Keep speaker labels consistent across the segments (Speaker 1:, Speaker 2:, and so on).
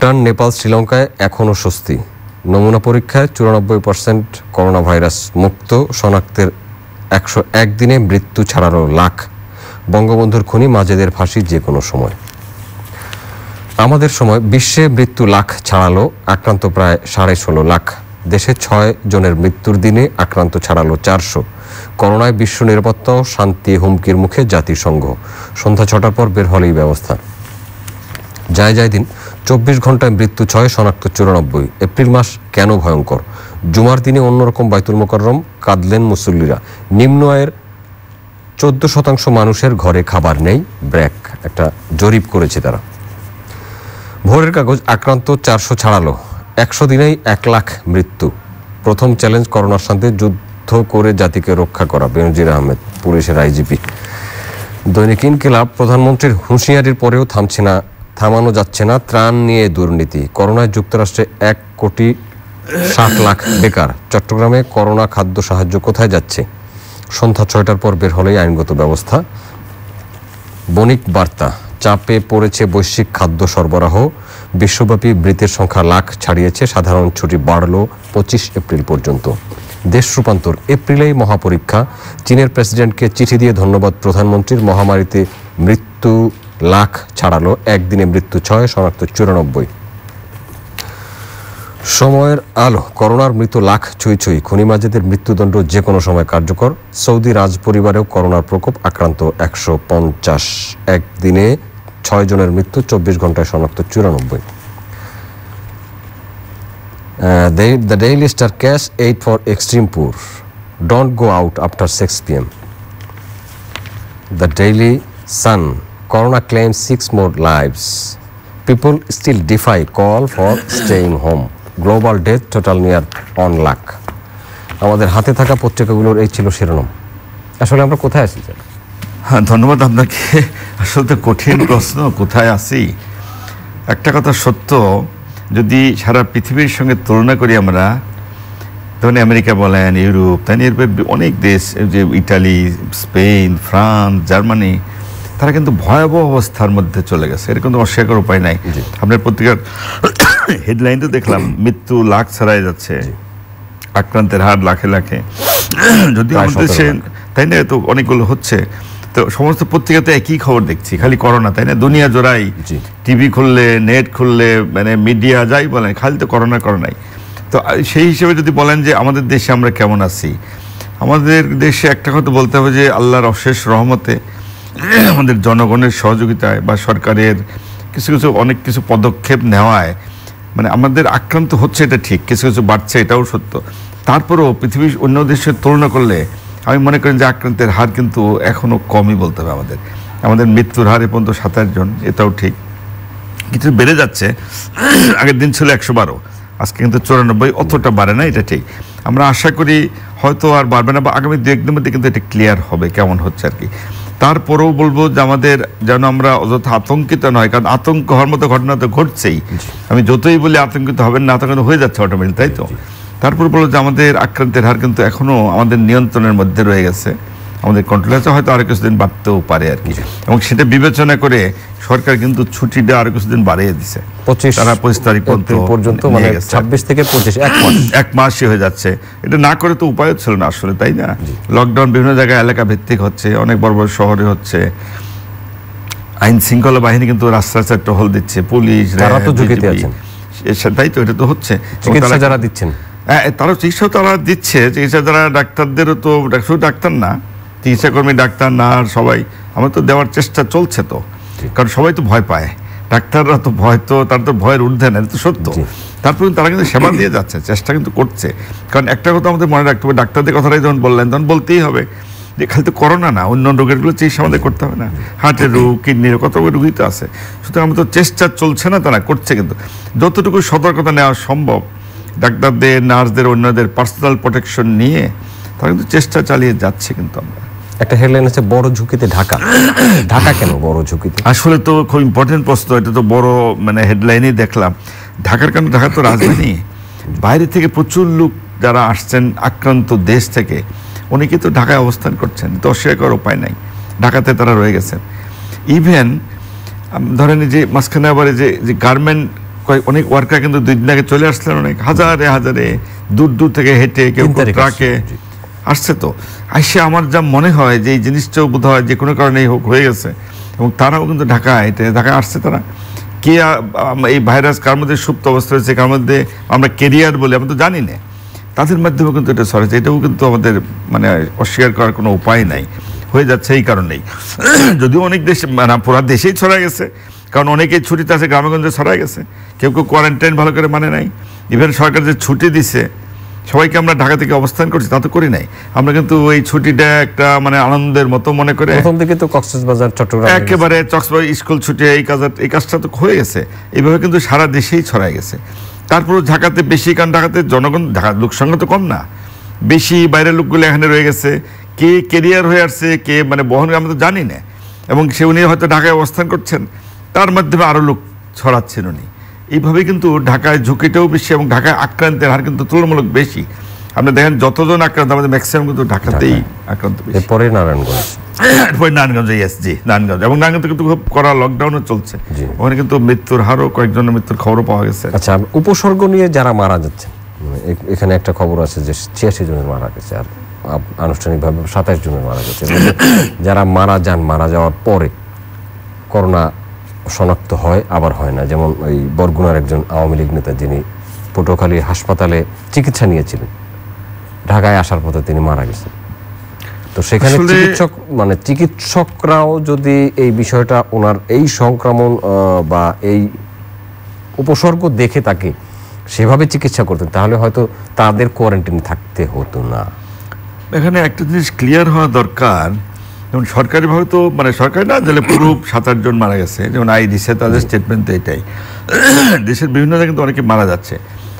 Speaker 1: ভুটান নেপাল শ্রীলঙ্কায় এখনও স্বস্তি নমুনা পরীক্ষায় চুরানব্বই পার্সেন্ট করোনা ভাইরাস মুক্ত শনাক্তের একশো একদিনে মৃত্যু ছাড়ানো লাখ বঙ্গবন্ধুর খনি মাজেদের ফাঁসি যে কোনো সময় আমাদের সময় বিশ্বে মৃত্যু লাখ ছাড়ালো আক্রান্ত প্রায় সাড়ে ষোলো লাখ দেশে ছয় জনের মৃত্যুর দিনে আক্রান্ত ছাড়ালো চারশো করোনায় বিশ্ব নিরাপত্তা ও শান্তি হুমকির মুখে জাতিসংঘ সন্ধ্যা ছটার পর বের হলেই ব্যবস্থা যায় যায় দিন চব্বিশ ঘন্টায় মৃত্যু ছয় শনাক্ত চুরানব্বই এপ্রিল মাস কেন ভয়ঙ্কর জুমার দিনে অন্যরকম বাইতুল মোকাররম কাঁদলেন মুসল্লিরা নিম্ন আয়ের চোদ্দ শতাংশ মানুষের ঘরে খাবার নেই ব্র্যাক একটা জরিপ করেছে তারা ভোরের কাগজ আক্রান্ত চারশো ছাড়ালো একশো দিনেই এক লাখ মৃত্যু প্রথম চ্যালেঞ্জ করোনার সাথে যুদ্ধ করে জাতিকে রক্ষা করা বেনজির আহমেদ পুলিশের আইজিপি দৈনিক ইনকিলাব প্রধানমন্ত্রীর হুঁশিয়ারির পরেও থামছে না থামানো যাচ্ছে না ত্রাণ নিয়ে দুর্নীতি করোনায় যুক্তরাষ্ট্রে এক কোটি ষাট লাখ বেকার চট্টগ্রামে করোনা খাদ্য সাহায্য কোথায় যাচ্ছে সন্ধ্যা ছয়টার পর বের হলেই আইনগত ব্যবস্থা বণিক বার্তা চাপে পড়েছে বৈশ্বিক খাদ্য সরবরাহ বিশ্বব্যাপী মৃতের সংখ্যা লাখ ছাড়িয়েছে সাধারণ ছুটি বাড়ল পঁচিশ এপ্রিল পর্যন্ত দেশ রূপান্তর এপ্রিলেই মহাপরীক্ষা চীনের প্রেসিডেন্টকে চিঠি দিয়ে ধন্যবাদ প্রধানমন্ত্রীর মহামারীতে মৃত্যু লাখ ছাড়ালো একদিনে মৃত্যু ছয় শনাক্ত চুরানব্বই সময়ের আলো করোনার মৃত লাখ ছুঁই ছুঁই খনি মাজেদের মৃত্যুদণ্ড যে কোনো সময় কার্যকর সৌদি রাজ পরিবারেও করোনার প্রকোপ আক্রান্ত একশো পঞ্চাশ একদিনে ছয় জনের মৃত্যু চব্বিশ ঘন্টায় শনাক্ত চুরানব্বই the Daily Star cash aid for extreme poor don't go out after six PM the Daily Sun Corona claims six more lives. People still defy call for staying home. Global death total near one lakh
Speaker 2: আমাদের হাতে থাকা পত্রিকাগুলোর এই ছিল শিরোনাম আসলে আমরা কোথায় আছি হ্যাঁ ধন্যবাদ আপনাকে আসলে তো কঠিন প্রশ্ন কোথায় আছি একটা কথা সত্য যদি সারা পৃথিবীর সঙ্গে তুলনা করি আমরা ধরুন আমেরিকা বলেন ইউরোপ তাই এরপর অনেক দেশ যে ইটালি স্পেন ফ্রান্স জার্মানি তারা কিন্তু ভয়াবহ অবস্থার মধ্যে চলে গেছে এর কিন্তু অস্বীকার করার উপায় নাই আপনার পত্রিকার হেডলাইন তো দেখলাম মৃত্যু লাখ ছাড়াই যাচ্ছে আক্রান্তের হার লাখে লাখে যদি আমাদের দেশে তাই না তো অনেকগুলো হচ্ছে তো সমস্ত পত্রিকাতে একই খবর দেখছি খালি করোনা তাই না দুনিয়া জোড়াই টিভি খুললে নেট খুললে মানে মিডিয়া যাই বলেন খালি তো করোনা করোনাই তো সেই হিসেবে যদি বলেন যে আমাদের দেশে আমরা কেমন আছি আমাদের দেশে একটা কথা বলতে হবে যে আল্লাহর অশেষ রহমতে আমাদের জনগণের সহযোগিতায় বা সরকারের কিছু কিছু অনেক কিছু পদক্ষেপ নেওয়ায় মানে আমাদের আক্রান্ত হচ্ছে এটা ঠিক কিছু কিছু বাড়ছে এটাও সত্য তারপরেও পৃথিবীর অন্য দেশের তুলনা করলে আমি মনে করি যে আক্রান্তের হার কিন্তু এখনও কমই বলতে হবে আমাদের আমাদের মৃত্যুর হার এ পর্যন্ত সাতাশ জন এটাও ঠিক কিছু বেড়ে যাচ্ছে আগের দিন ছিল একশো বারো আজকে কিন্তু চুরানব্বই অতটা বাড়ে না এটা ঠিক আমরা আশা করি হয়তো আর বাড়বে না বা আগামী দু একদিন মধ্যে কিন্তু এটা ক্লিয়ার হবে কেমন হচ্ছে আর কি তারপরেও বলবো যে আমাদের যেন আমরা অযথা আতঙ্কিত নয় কারণ আতঙ্ক হওয়ার মতো ঘটনা তো ঘটছেই আমি যতই বলি আতঙ্কিত হবেন না আতঙ্কিত হয়ে যাচ্ছে অটোমেটিক তাই তো তারপর বলবো যে আমাদের আক্রান্তের হার কিন্তু এখনও আমাদের নিয়ন্ত্রণের মধ্যে রয়ে গেছে আমাদের কন্ট্রোলে আছে হয়তো আরো কিছুদিন বাড়তেও পারে আর কি এবং সেটা বিবেচনা করে সরকার কিন্তু ছুটিটা আরো কিছুদিন বাড়িয়ে দিছে আইন শৃঙ্খলা বাহিনী কিন্তু রাস্তা টহল দিচ্ছে পুলিশ তাই তো এটা তো হচ্ছে চিকিৎসা যারা হ্যাঁ তারা চিকিৎসা তারা দিচ্ছে চিকিৎসা যারা ডাক্তারদেরও তো শুধু ডাক্তার না চিকিৎসাকর্মী ডাক্তার নার্স সবাই আমার তো দেওয়ার চেষ্টা চলছে তো কারণ সবাই তো ভয় পায় ডাক্তাররা তো ভয় তো তার তো ভয়ের ঊর্ধ্বে না তো সত্য তারপর তারা কিন্তু সেবা দিয়ে যাচ্ছে চেষ্টা কিন্তু করছে কারণ একটা কথা আমাদের মনে রাখতে হবে ডাক্তারদের কথাটাই যখন বললেন তখন বলতেই হবে যে খালি তো করোনা না অন্য রোগেরগুলো চিকিৎসা আমাদের করতে হবে না হার্টের রোগ কিডনির কত রোগী তো আছে সুতরাং আমাদের চেষ্টা চলছে না তারা করছে কিন্তু যতটুকু সতর্কতা নেওয়া সম্ভব ডাক্তারদের নার্সদের অন্যদের পার্সোনাল প্রোটেকশন নিয়ে তারা কিন্তু চেষ্টা চালিয়ে যাচ্ছে কিন্তু আমরা একটা হেডলাইন আছে বড় ঝুঁকিতে ঢাকা
Speaker 1: ঢাকা কেন বড় ঝুঁকিতে
Speaker 2: আসলে তো খুব ইম্পর্টেন্ট প্রশ্ন এটা তো বড় মানে হেডলাইনেই দেখলাম ঢাকার কারণে ঢাকা তো রাজধানী বাইরে থেকে প্রচুর লোক যারা আসছেন আক্রান্ত দেশ থেকে অনেকে তো ঢাকায় অবস্থান করছেন তো অস্বীকার করার উপায় নাই ঢাকাতে তারা রয়ে গেছেন ইভেন ধরেন যে মাঝখানে আবার যে যে গার্মেন্ট কয়েক অনেক ওয়ার্কার কিন্তু দুই দিন আগে চলে আসলেন অনেক হাজারে হাজারে দূর দূর থেকে হেঁটে কেউ ট্রাকে আসছে তো আসে আমার যা মনে হয় যে এই জিনিসটাও বোধ হয় যে কোনো কারণেই হোক হয়ে গেছে এবং তারাও কিন্তু ঢাকায় এটা ঢাকায় আসছে তারা কে এই ভাইরাস কার মধ্যে সুপ্ত অবস্থা রয়েছে কার মধ্যে আমরা কেরিয়ার বলি আমরা তো জানি না তাদের মাধ্যমে কিন্তু এটা সরেছে এটাও কিন্তু আমাদের মানে অস্বীকার করার কোনো উপায় নাই হয়ে যাচ্ছে এই কারণেই যদিও অনেক দেশে মানে পুরা দেশেই ছড়া গেছে কারণ অনেকেই ছুটিতে আছে গ্রামেগঞ্জে ছড়া গেছে কেউ কেউ কোয়ারেন্টাইন ভালো করে মানে নাই ইভেন সরকার যে ছুটি দিছে সবাইকে আমরা ঢাকা থেকে অবস্থান করছি তা তো করি নাই আমরা কিন্তু এই ছুটিটা একটা মানে আনন্দের মতো মনে করে প্রথম থেকে তো কক্সবাজার চট্টগ্রাম একেবারে চকসবাজার স্কুল ছুটি এই কাজ এই কাজটা তো হয়ে গেছে এইভাবে কিন্তু সারা দেশেই ছড়াই গেছে তারপরেও ঢাকাতে বেশি কারণ ঢাকাতে জনগণ ঢাকার লোকসংখ্যা তো কম না বেশি বাইরের লোকগুলো এখানে রয়ে গেছে কে কেরিয়ার হয়ে আসছে কে মানে বহন আমরা তো জানি না এবং সে উনি হয়তো ঢাকায় অবস্থান করছেন তার মাধ্যমে আরও লোক ছড়াচ্ছেন উনি এইভাবে কিন্তু ঢাকায় ঝুঁকিটাও বেশি এবং ঢাকায় আক্রান্তের হার কিন্তু তুলনামূলক বেশি আপনি দেখেন যতজন আক্রান্ত আমাদের ম্যাক্সিমাম কিন্তু ঢাকাতেই আক্রান্ত এরপরে নারায়ণগঞ্জ এরপরে নারায়ণগঞ্জ ইয়েস জি নারায়ণগঞ্জ এবং নারায়ণগঞ্জ কিন্তু খুব কড়া লকডাউনও চলছে ওখানে কিন্তু মৃত্যুর হারও কয়েকজনের মৃত্যুর খবরও পাওয়া গেছে আচ্ছা উপসর্গ নিয়ে যারা মারা যাচ্ছে
Speaker 1: এখানে একটা খবর আছে যে ছিয়াশি জনের মারা গেছে আর আনুষ্ঠানিকভাবে সাতাশ জনের মারা গেছে যারা মারা যান মারা যাওয়ার পরে করোনা শনাক্ত হয় আবার হয় না যেমন ওই বরগুনার একজন আওয়ামী লীগ নেতা যিনি পটুয়াখালী হাসপাতালে চিকিৎসা নিয়েছিলেন ঢাকায় আসার পথে তিনি মারা গেছেন তো সেখানে চিকিৎসক মানে চিকিৎসকরাও যদি এই বিষয়টা ওনার এই সংক্রমণ বা এই উপসর্গ দেখে তাকে সেভাবে চিকিৎসা করতেন তাহলে হয়তো তাদের কোয়ারেন্টিন থাকতে হতো না
Speaker 2: এখানে একটা জিনিস ক্লিয়ার হওয়া দরকার যেমন সরকারিভাবে তো মানে সরকার না তাহলে পুরো সাত আটজন মারা গেছে যেমন আই আইডিসে তাদের স্টেটমেন্ট তো এটাই দেশের বিভিন্ন জায়গায় কিন্তু অনেকে মারা যাচ্ছে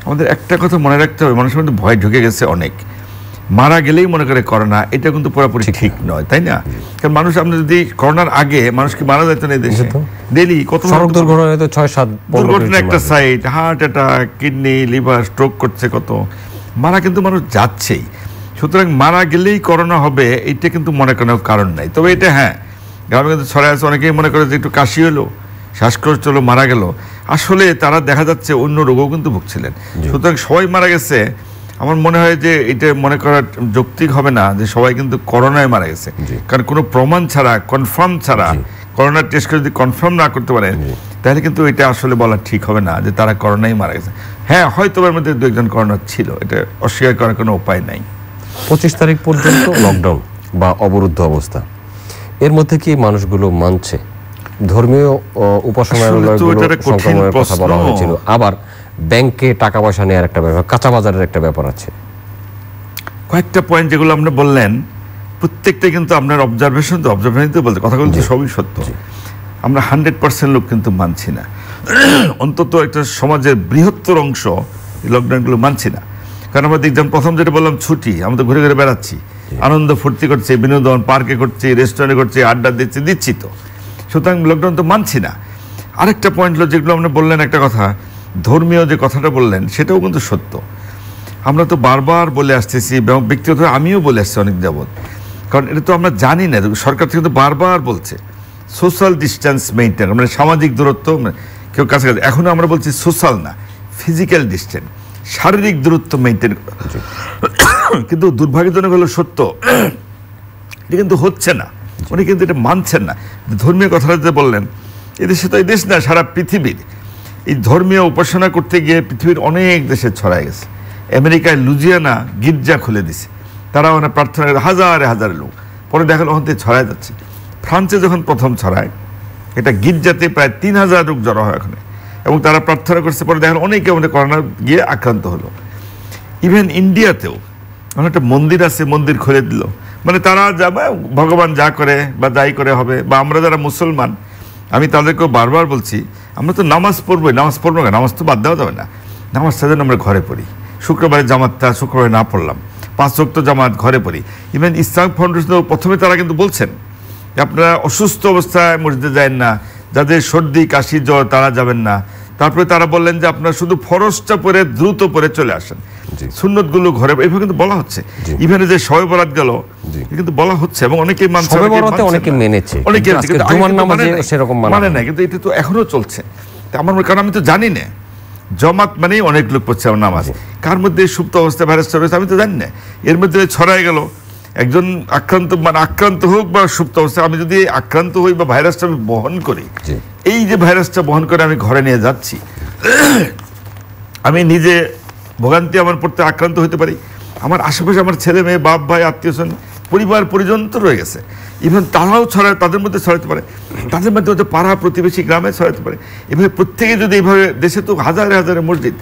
Speaker 2: আমাদের একটা কথা মনে রাখতে হবে মানুষের মধ্যে ভয় ঢুকে গেছে অনেক মারা গেলেই মনে করে করোনা এটা কিন্তু পুরোপুরি ঠিক নয় তাই না কারণ মানুষ আমরা যদি করোনার আগে মানুষ কি মারা যেত না দেশে ডেলি কত সড়ক দুর্ঘটনা ছয় সাত দুর্ঘটনা একটা side heart attack kidney liver stroke করছে কত মারা কিন্তু মানুষ যাচ্ছেই সুতরাং মারা গেলেই করোনা হবে এটা কিন্তু মনে করার কারণ নাই তবে এটা হ্যাঁ গ্রামে কিন্তু ছড়ায় আছে অনেকেই মনে করে যে একটু কাশি হলো শ্বাসকষ্ট হলো মারা গেল আসলে তারা দেখা যাচ্ছে অন্য রোগও কিন্তু ভুগছিলেন সুতরাং সবাই মারা গেছে আমার মনে হয় যে এটা মনে করা যৌক্তিক হবে না যে সবাই কিন্তু করোনায় মারা গেছে কারণ কোনো প্রমাণ ছাড়া কনফার্ম ছাড়া করোনার টেস্ট করে যদি কনফার্ম না করতে পারে তাহলে কিন্তু এটা আসলে বলা ঠিক হবে না যে তারা করোনায় মারা গেছে হ্যাঁ হয়তো এর মধ্যে দু একজন করোনা ছিল এটা অস্বীকার করার কোনো উপায় নাই পঁচিশ তারিখ পর্যন্ত লকডাউন বা অবরুদ্ধ অবস্থা এর মধ্যে কি মানুষগুলো
Speaker 1: মানছে ধর্মীয় উপাসনালয়গুলো কথা বলা হয়েছিল আবার ব্যাংকে টাকা পয়সা নেওয়ার একটা ব্যাপার কাঁচা বাজারের একটা ব্যাপার আছে
Speaker 2: কয়েকটা পয়েন্ট যেগুলো আপনি বললেন প্রত্যেকটা কিন্তু আপনার অবজারভেশন তো অবজারভেশন তো বলতে কথাগুলো সবই সত্য আমরা হান্ড্রেড পার্সেন্ট লোক কিন্তু মানছি না অন্তত একটা সমাজের বৃহত্তর অংশ লকডাউনগুলো মানছি না কারণ আমরা দেখতাম প্রথম যেটা বললাম ছুটি আমরা তো ঘুরে ঘুরে বেড়াচ্ছি আনন্দ ফুর্তি করছে বিনোদন পার্কে করছি রেস্টুরেন্টে করছে আড্ডা দিচ্ছে দিচ্ছি তো সুতরাং লকডাউন তো মানছি না আরেকটা পয়েন্ট হলো যেগুলো আপনি বললেন একটা কথা ধর্মীয় যে কথাটা বললেন সেটাও কিন্তু সত্য আমরা তো বারবার বলে আসতেছি এবং ব্যক্তিগত আমিও বলে আসছি অনেক যাবৎ কারণ এটা তো আমরা জানি না সরকার থেকে তো বারবার বলছে সোশ্যাল ডিস্টেন্স মেনটেন মানে সামাজিক দূরত্ব মানে কেউ কাছে কাছে এখনও আমরা বলছি সোশ্যাল না ফিজিক্যাল ডিস্টেন্স শারীরিক দূরত্ব মেনটেন কিন্তু দুর্ভাগ্যজনক হলো সত্য এটা কিন্তু হচ্ছে না উনি কিন্তু এটা মানছেন না ধর্মীয় কথাটা যে বললেন এদেশে তো এই দেশ না সারা পৃথিবীর এই ধর্মীয় উপাসনা করতে গিয়ে পৃথিবীর অনেক দেশে ছড়ায় গেছে আমেরিকায় লুজিয়ানা গির্জা খুলে দিছে তারা ওনার প্রার্থনা করে হাজারে হাজার লোক পরে দেখালো ওখান থেকে ছড়ায় যাচ্ছে ফ্রান্সে যখন প্রথম ছড়ায় এটা গির্জাতে প্রায় তিন হাজার লোক জড়ো হয় ওখানে এবং তারা প্রার্থনা করছে পরে দেখেন অনেকে অনেক করোনা গিয়ে আক্রান্ত হলো ইভেন ইন্ডিয়াতেও আমার একটা মন্দির আছে মন্দির খুলে দিল মানে তারা যা ভগবান যা করে বা যাই করে হবে বা আমরা যারা মুসলমান আমি তাদেরকেও বারবার বলছি আমরা তো নামাজ পড়বোই নামাজ পড়বো না নামাজ তো বাদ দেওয়া যাবে না নামাজ সাজেন আমরা ঘরে পড়ি শুক্রবারে জামাতটা শুক্রবারে না পড়লাম পাঁচ রক্ত জামাত ঘরে পড়ি ইভেন ইসলাম ফাউন্ডেশন প্রথমে তারা কিন্তু বলছেন আপনারা অসুস্থ অবস্থায় মসজিদে যায় না যাদের সর্দি কাশি জ্বর তারা যাবেন না তারপরে তারা বললেন যে আপনার শুধু ফরসটা পরে দ্রুত পরে চলে আসেন সুন্নতগুলো ঘরে এভাবে কিন্তু বলা হচ্ছে ইভেনে যে বরাত গেল কিন্তু বলা হচ্ছে এবং অনেকে মানছে অনেকে মেনেছে অনেকে মানে সেরকম মানে, মানে না কিন্তু এটা তো এখনো চলছে আমার কারণ আমি তো জানি না জমাত মানেই অনেক লোক পড়ছে আমার নামাজ কার মধ্যে সুপ্ত অবস্থা ভাইরাস চলে আমি তো জানি না এর মধ্যে ছড়ায় গেল একজন আক্রান্ত মানে আক্রান্ত হোক বা সুপ্ত অবস্থা আমি যদি আক্রান্ত হই বা ভাইরাসটা আমি বহন করি এই যে ভাইরাসটা বহন করে আমি ঘরে নিয়ে যাচ্ছি আমি নিজে ভোগান্তি আমার পড়তে আক্রান্ত হতে পারি আমার আশেপাশে আমার ছেলে মেয়ে বাপ ভাই আত্মীয় স্বজন পরিবার পরিজন তো রয়ে গেছে ইভেন তারাও ছড়ায় তাদের মধ্যে ছড়াতে পারে তাদের মধ্যে হয়তো পাড়া প্রতিবেশী গ্রামে ছড়াতে পারে এভাবে প্রত্যেকে যদি এইভাবে দেশে তো হাজারে হাজারে মসজিদ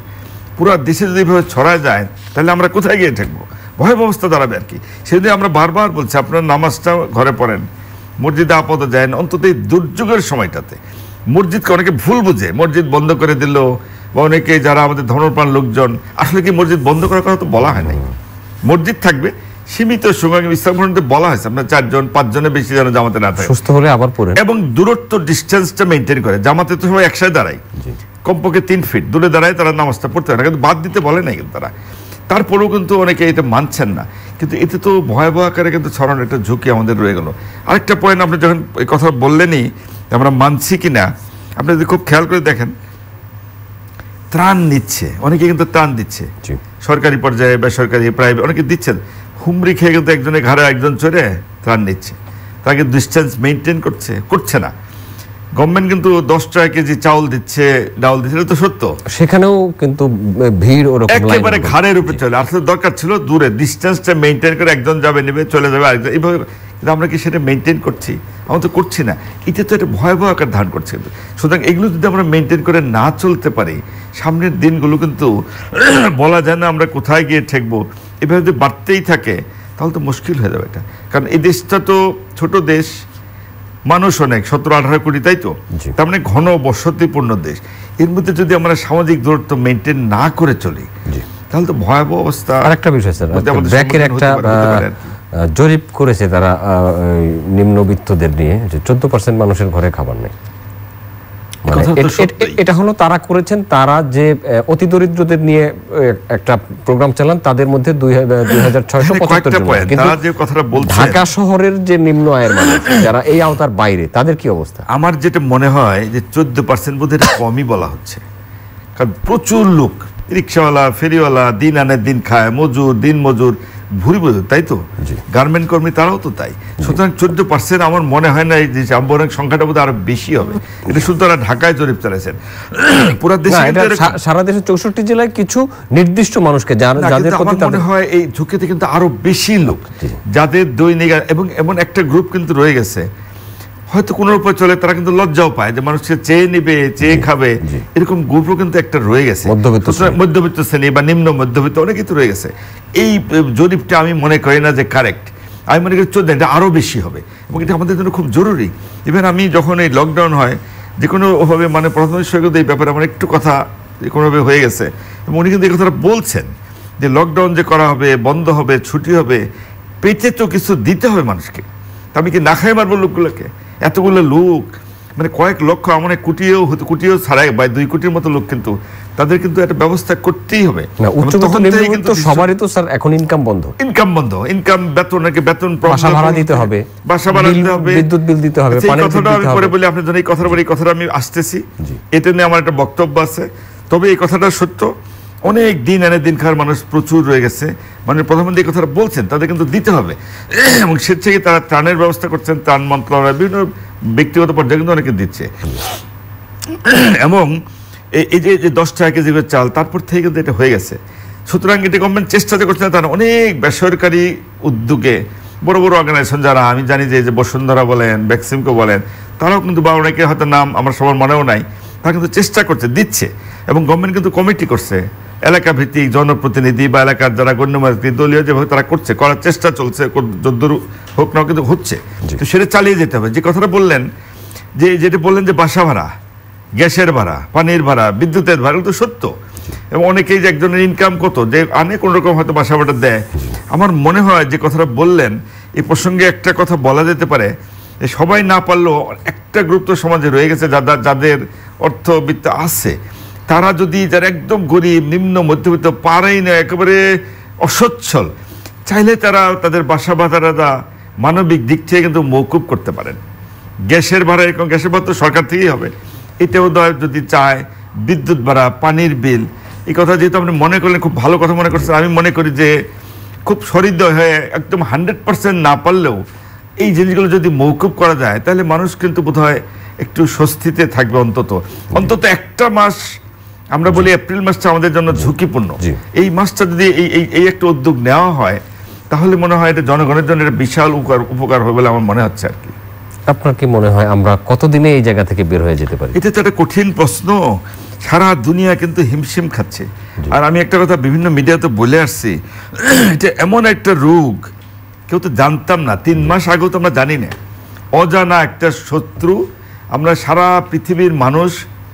Speaker 2: পুরো দেশে যদি এইভাবে ছড়া যায় তাহলে আমরা কোথায় গিয়ে থাকবো ভয়াবহ অবস্থা দাঁড়াবে আর কি সেদিন আমরা বারবার বলছি আপনার নামাজটা ঘরে পড়েন মসজিদে আপদ যায় অন্তত এই দুর্যোগের সময়টাতে মসজিদকে অনেকে ভুল বুঝে মসজিদ বন্ধ করে দিল বা অনেকে যারা আমাদের ধর্মপ্রাণ লোকজন আসলে কি মসজিদ বন্ধ করার কথা তো বলা হয় নাই মসজিদ থাকবে সীমিত সময় ইসলাম গ্রহণতে বলা হয়েছে আপনার চারজন পাঁচজনের বেশি যেন জামাতে না থাকে সুস্থ হলে আবার পড়ে এবং দূরত্ব ডিস্টেন্সটা মেনটেন করে জামাতে তো সবাই একসাথে দাঁড়ায় কমপক্ষে তিন ফিট দূরে দাঁড়ায় তারা নামাজটা পড়তে পারে কিন্তু বাদ দিতে বলে নাই কিন্তু তারা তারপরেও কিন্তু অনেকে এটা মানছেন না কিন্তু এতে তো ভয়াবহ আকারে কিন্তু ছড়ানোর একটা ঝুঁকি আমাদের রয়ে গেল আরেকটা পয়েন্ট আপনি যখন এই কথা বললেনই আমরা মানছি কি না আপনি যদি খুব খেয়াল করে দেখেন ত্রাণ নিচ্ছে অনেকে কিন্তু ত্রাণ দিচ্ছে সরকারি পর্যায়ে বেসরকারি প্রাইভেট অনেকে দিচ্ছেন হুমরি খেয়ে কিন্তু একজনের ঘরে একজন চড়ে ত্রাণ নিচ্ছে তাকে ডিস্টেন্স মেনটেন করছে করছে না গভর্নমেন্ট কিন্তু দশ টাকা কেজি চাউল দিচ্ছে ডাউল দিচ্ছে তো সত্য সেখানেও
Speaker 1: কিন্তু ভিড় ওরকম একেবারে
Speaker 2: ঘাড়ের উপরে চলে আসলে দরকার ছিল দূরে ডিস্টেন্সটা মেনটেন করে একজন যাবে নেবে চলে যাবে আরেকজন এইভাবে কিন্তু আমরা কি সেটা মেনটেন করছি আমরা তো করছি না এটা তো একটা ভয়াবহ আকার ধারণ করছে সুতরাং এগুলো যদি আমরা মেনটেন করে না চলতে পারি সামনের দিনগুলো কিন্তু বলা যায় না আমরা কোথায় গিয়ে ঠেকবো এভাবে যদি বাড়তেই থাকে তাহলে তো মুশকিল হয়ে যাবে এটা কারণ এই দেশটা তো ছোট দেশ মানুষ অনেক সতেরো আঠারো কোটি তাই তো তার মানে ঘন বসতিপূর্ণ দেশ এর মধ্যে যদি আমরা সামাজিক দূরত্ব মেনটেন না করে চলি তাহলে তো ভয়াবহ অবস্থা আরেকটা বিষয় স্যার ব্র্যাকের একটা
Speaker 1: জরিপ করেছে তারা নিম্নবিত্তদের নিয়ে যে চোদ্দ পার্সেন্ট মানুষের ঘরে খাবার নেই মানে এটা হলো তারা করেছেন তারা যে অতি দরিদ্রদের নিয়ে একটা প্রোগ্রাম চালান তাদের মধ্যে
Speaker 2: ঢাকা শহরের যে নিম্ন আয়ের মানুষ যারা এই আওতার বাইরে তাদের কি অবস্থা আমার যেটা মনে হয় যে চোদ্দ পার্সেন্ট বোধ কমই বলা হচ্ছে কারণ প্রচুর লোক রিক্সাওয়ালা ফেরিওয়ালা দিন আনে দিন খায় মজুর দিন মজুর ভুরি বোঝেন তাই তো গার্মেন্ট কর্মী তারাও তো তাই সুতরাং চোদ্দ পার্সেন্ট আমার মনে হয় না যে বরং সংখ্যাটা বোধ আরো বেশি হবে এটা শুধু তারা ঢাকায় জরিপ চালাইছেন পুরো দেশে সারা দেশে চৌষট্টি জেলায় কিছু নির্দিষ্ট মানুষকে যাদের আমার মনে হয় এই ঝুঁকিতে কিন্তু আরো বেশি লোক যাদের দৈনিক এবং এমন একটা গ্রুপ কিন্তু রয়ে গেছে হয়তো কোন উপায় চলে তারা কিন্তু লজ্জাও পায় যে মানুষকে চেয়ে নিবে চেয়ে খাবে এরকম গ্রুপও কিন্তু একটা রয়ে গেছে মধ্যবিত্ত শ্রেণী বা নিম্ন মধ্যবিত্ত অনেক কিছু রয়ে গেছে এই জরিপটা আমি মনে করি না যে কারেক্ট আমি মনে করি চোদ্দ এটা আরও বেশি হবে এবং এটা আমাদের জন্য খুব জরুরি ইভেন আমি যখন এই লকডাউন হয় যে কোনোভাবে মানে প্রথম সৈকত এই ব্যাপারে আমার একটু কথা যে কোনোভাবে হয়ে গেছে এবং উনি কিন্তু এই কথাটা বলছেন যে লকডাউন যে করা হবে বন্ধ হবে ছুটি হবে পেটে তো কিছু দিতে হবে মানুষকে আমি কি না খাই মারবো লোকগুলোকে এতগুলো লোক মানে কয়েক লক্ষ আমার কুটিও কুটিও ছাড়াই বা দুই কোটির মতো লোক কিন্তু তাদের কিন্তু একটা ব্যবস্থা করতেই হবে সবারই তো স্যার এখন ইনকাম বন্ধ ইনকাম বন্ধ ইনকাম বেতন নাকি বেতন বাসা ভাড়া দিতে হবে বাসা ভাড়া দিতে হবে বিদ্যুৎ বিল দিতে হবে আচ্ছা, পানি আমি পরে বলি আপনি এই কথার কথাটা আমি আসতেছি এটা নিয়ে আমার একটা বক্তব্য আছে তবে এই কথাটা সত্য অনেক দিন এনে দিন খাওয়ার মানুষ প্রচুর রয়ে গেছে মানে প্রধানমন্ত্রী কথাটা বলছেন তাদের কিন্তু দিতে হবে এবং স্বেচ্ছায় তারা ত্রাণের ব্যবস্থা করছেন ত্রাণ মন্ত্রণালয় বিভিন্ন ব্যক্তিগত পর্যায়ে কিন্তু অনেকে দিচ্ছে এবং এই যে যে দশ টাকা কেজি চাল তারপর থেকে কিন্তু এটা হয়ে গেছে সুতরাং এটি গভর্নমেন্ট চেষ্টা যে করছে না তারা অনেক বেসরকারি উদ্যোগে বড় বড় অর্গানাইজেশন যারা আমি জানি যে বসুন্ধরা বলেন ভ্যাক্সিমকো বলেন তারাও কিন্তু বা অনেকে হয়তো নাম আমার সবার মনেও নাই তা কিন্তু চেষ্টা করছে দিচ্ছে এবং গভর্নমেন্ট কিন্তু কমিটি করছে এলাকা ভিত্তিক জনপ্রতিনিধি বা এলাকার যারা গণ্যমান্য দলীয় যেভাবে তারা করছে করার চেষ্টা চলছে যদ্দূর হোক না কিন্তু হচ্ছে তো সেটা চালিয়ে যেতে হবে যে কথাটা বললেন যে যেটা বললেন যে বাসা ভাড়া গ্যাসের ভাড়া পানির ভাড়া বিদ্যুতের ভাড়া তো সত্য এবং অনেকেই যে একজনের ইনকাম কত যে আনে কোনো রকম হয়তো বাসা ভাড়া দেয় আমার মনে হয় যে কথাটা বললেন এই প্রসঙ্গে একটা কথা বলা যেতে পারে সবাই না পারলেও একটা গ্রুপ তো সমাজে রয়ে গেছে যাদের যাদের অর্থবিত্ত আছে তারা যদি যারা একদম গরিব নিম্ন মধ্যবিত্ত পারেই না একেবারে অসচ্ছল চাইলে তারা তাদের বাসা বাঁধারা মানবিক দিক থেকে কিন্তু মৌকুব করতে পারেন গ্যাসের ভাড়া এখন গ্যাসের ভাড়া তো সরকার থেকেই হবে এটাও দয় যদি চায় বিদ্যুৎ ভাড়া পানির বিল এই কথা যেহেতু আপনি মনে করলেন খুব ভালো কথা মনে করছেন আমি মনে করি যে খুব সহৃদয় হয়ে একদম হান্ড্রেড পার্সেন্ট না পারলেও এই জিনিসগুলো যদি মৌকুব করা যায় তাহলে মানুষ কিন্তু বোধহয় একটু স্বস্তিতে থাকবে অন্তত অন্তত একটা মাস আমরা বলি এপ্রিল মাসটা আমাদের জন্য ঝুঁকিপূর্ণ এই মাসটা যদি এই এই একটা উদ্যোগ নেওয়া হয় তাহলে মনে হয় এটা জনগণের জন্য এটা বিশাল উপকার হবে বলে আমার মনে হচ্ছে আর কি আপনার কি মনে হয় আমরা কতদিনে এই জায়গা থেকে বের হয়ে যেতে পারি এটা তো একটা কঠিন প্রশ্ন সারা দুনিয়া কিন্তু হিমশিম খাচ্ছে আর আমি একটা কথা বিভিন্ন মিডিয়াতে বলে আসছি এটা এমন একটা রোগ কেউ তো জানতাম না তিন মাস আগেও তো আমরা জানি না অজানা একটা শত্রু আমরা সারা পৃথিবীর মানুষ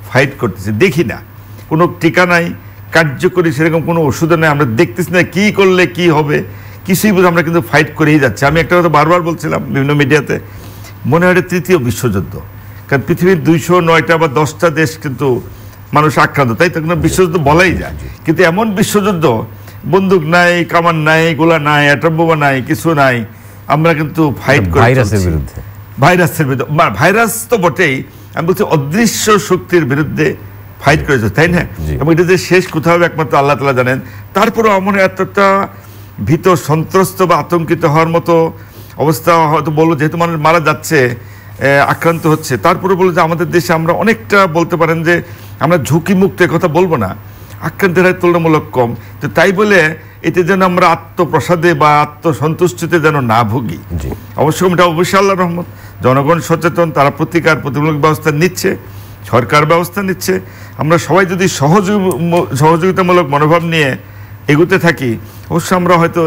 Speaker 2: ফাইট করতেছি দেখি না কোনো টিকা নাই কার্যকরী সেরকম কোনো ওষুধও নেই আমরা দেখতেছি না কী করলে কি হবে কিছুই বুঝে আমরা কিন্তু ফাইট করেই যাচ্ছি আমি একটা কথা বারবার বলছিলাম বিভিন্ন মিডিয়াতে মনে হয় তৃতীয় বিশ্বযুদ্ধ কারণ পৃথিবীর দুইশো নয়টা বা দশটা দেশ কিন্তু মানুষ আক্রান্ত তাই তখন বিশ্বযুদ্ধ বলাই যায় কিন্তু এমন বিশ্বযুদ্ধ বন্দুক নাই কামান নাই গোলা নাই অ্যাটম নাই কিছু নাই আমরা কিন্তু ফাইট করি ভাইরাসের বিরুদ্ধে ভাইরাসের বিরুদ্ধে ভাইরাস তো বটেই আমি বলছি অদৃশ্য শক্তির বিরুদ্ধে ফাইট করেছে তাই না এবং এটা যে শেষ কোথাও একমাত্র আল্লাহ তালা জানেন তারপরেও আমার এতটা ভীত সন্ত্রস্ত বা আতঙ্কিত হওয়ার মতো অবস্থা হয়তো বললো যেহেতু মানুষ মারা যাচ্ছে আক্রান্ত হচ্ছে তারপরে বললো যে আমাদের দেশে আমরা অনেকটা বলতে পারেন যে আমরা ঝুঁকি মুক্ত কথা বলবো না আক্রান্তের হার তুলনামূলক কম তো তাই বলে এতে যেন আমরা আত্মপ্রসাদে বা আত্মসন্তুষ্টিতে যেন না ভুগি অবশ্য এটা অবশ্যই আল্লাহ রহমত জনগণ সচেতন তারা প্রতিকার প্রতিমূলক ব্যবস্থা নিচ্ছে সরকার ব্যবস্থা নিচ্ছে আমরা সবাই যদি সহযোগ সহযোগিতামূলক মনোভাব নিয়ে এগুতে থাকি অবশ্য আমরা হয়তো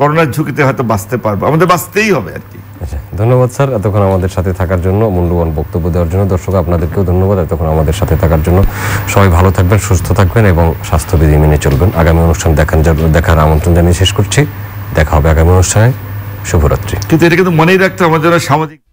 Speaker 2: করোনার ঝুঁকিতে হয়তো বাঁচতে পারবো আমাদের বাঁচতেই হবে আর কি
Speaker 1: আচ্ছা, ধন্যবাদ স্যার এতক্ষণ আমাদের সাথে থাকার জন্য মূল্যবান বক্তব্য দেওয়ার জন্য দর্শক আপনাদেরকেও ধন্যবাদ এতক্ষণ আমাদের সাথে থাকার জন্য সবাই ভালো থাকবেন সুস্থ থাকবেন এবং স্বাস্থ্যবিধি মেনে চলবেন আগামী অনুষ্ঠান দেখান দেখার আমন্ত্রণ জানিয়ে শেষ করছি দেখা হবে আগামী অনুষ্ঠানে
Speaker 2: শুভরাত্রি কিন্তু এটা কিন্তু মনেই রাখতে আমাদের সামাজিক